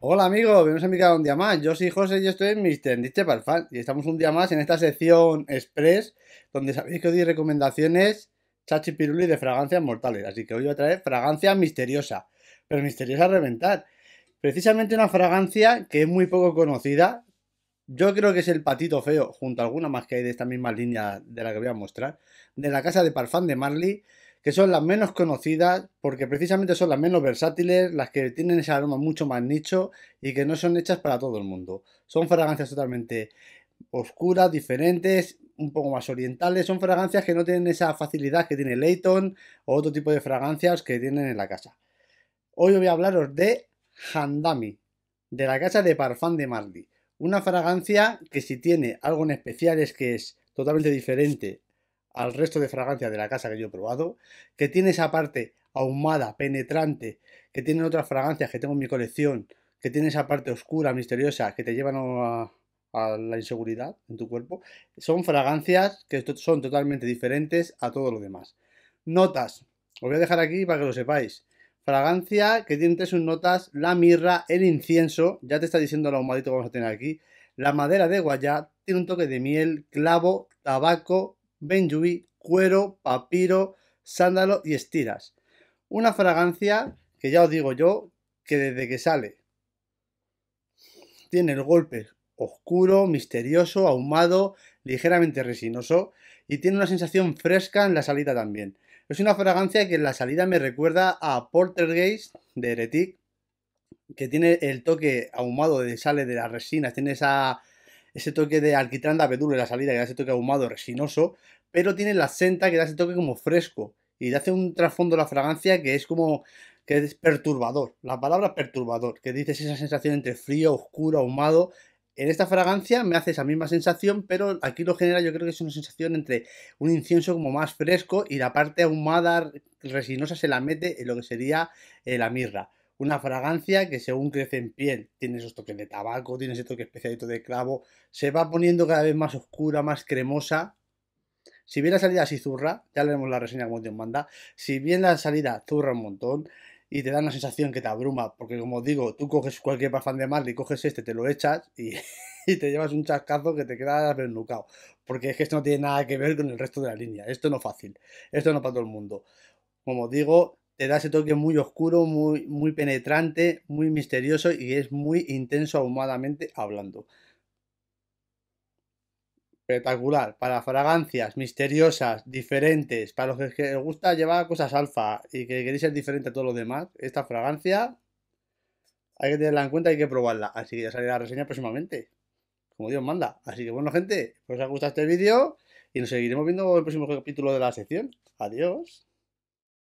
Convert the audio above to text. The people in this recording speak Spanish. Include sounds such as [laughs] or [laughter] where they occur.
Hola amigos, bienvenidos a mi canal un día más. Yo soy José y estoy en Mr. Nietzsche Y estamos un día más en esta sección express, donde sabéis que os doy recomendaciones chachi piruli de fragancias mortales. Así que hoy voy a traer fragancia misteriosa, pero misteriosa a reventar. Precisamente una fragancia que es muy poco conocida. Yo creo que es el patito feo, junto a alguna más que hay de esta misma línea de la que voy a mostrar, de la casa de Parfum de Marley que son las menos conocidas porque precisamente son las menos versátiles, las que tienen ese aroma mucho más nicho y que no son hechas para todo el mundo. Son fragancias totalmente oscuras, diferentes, un poco más orientales, son fragancias que no tienen esa facilidad que tiene Leighton o otro tipo de fragancias que tienen en la casa. Hoy voy a hablaros de Handami, de la casa de Parfum de Marly. Una fragancia que si tiene algo en especial es que es totalmente diferente al resto de fragancias de la casa que yo he probado, que tiene esa parte ahumada, penetrante, que tienen otras fragancias que tengo en mi colección, que tiene esa parte oscura, misteriosa, que te llevan a, la inseguridad en tu cuerpo, son fragancias que son totalmente diferentes a todo lo demás. Notas, os voy a dejar aquí para que lo sepáis. Fragancia que tiene entre sus notas la mirra, el incienso, ya te está diciendo el ahumadito que vamos a tener aquí, la madera de guayá, tiene un toque de miel, clavo, tabaco, benjuí, cuero, papiro, sándalo y estiras. Una fragancia que ya os digo yo que desde que sale tiene el golpe oscuro, misterioso, ahumado, ligeramente resinoso y tiene una sensación fresca en la salida también. Es una fragancia que en la salida me recuerda a Porter Gates de Heretic, que tiene el toque ahumado de sale de las resinas, tiene esa ese toque de alquitrán de abedul la salida, que da ese toque ahumado, resinoso, pero tiene la senta que da ese toque como fresco y le hace un trasfondo a la fragancia que es como que es perturbador, la palabra perturbador, que dices esa sensación entre frío, oscuro, ahumado. En esta fragancia me hace esa misma sensación, pero aquí lo genera yo creo que es una sensación entre un incienso como más fresco y la parte ahumada, resinosa, se la mete en lo que sería eh, la mirra una fragancia que según crece en piel, tiene esos toques de tabaco, tiene ese toque especialito de clavo, se va poniendo cada vez más oscura, más cremosa. Si bien la salida así zurra, ya leemos la reseña como Dios manda, si bien la salida zurra un montón y te da una sensación que te abruma, porque como digo, tú coges cualquier pafán de mal y coges este, te lo echas [laughs] y, te llevas un chascazo que te queda desnucado, porque es que esto no tiene nada que ver con el resto de la línea, esto no es fácil, esto no es para todo el mundo. Como digo, te da ese toque muy oscuro, muy, muy penetrante, muy misterioso y es muy intenso ahumadamente hablando. Espectacular, para fragancias misteriosas, diferentes, para los que les gusta llevar cosas alfa y que queréis ser diferente a todos los demás, esta fragancia hay que tenerla en cuenta y hay que probarla. Así que ya salirá la reseña próximamente, como Dios manda. Así que bueno, gente, pues os ha gustado este vídeo y nos seguiremos viendo en el próximo capítulo de la sección. Adiós.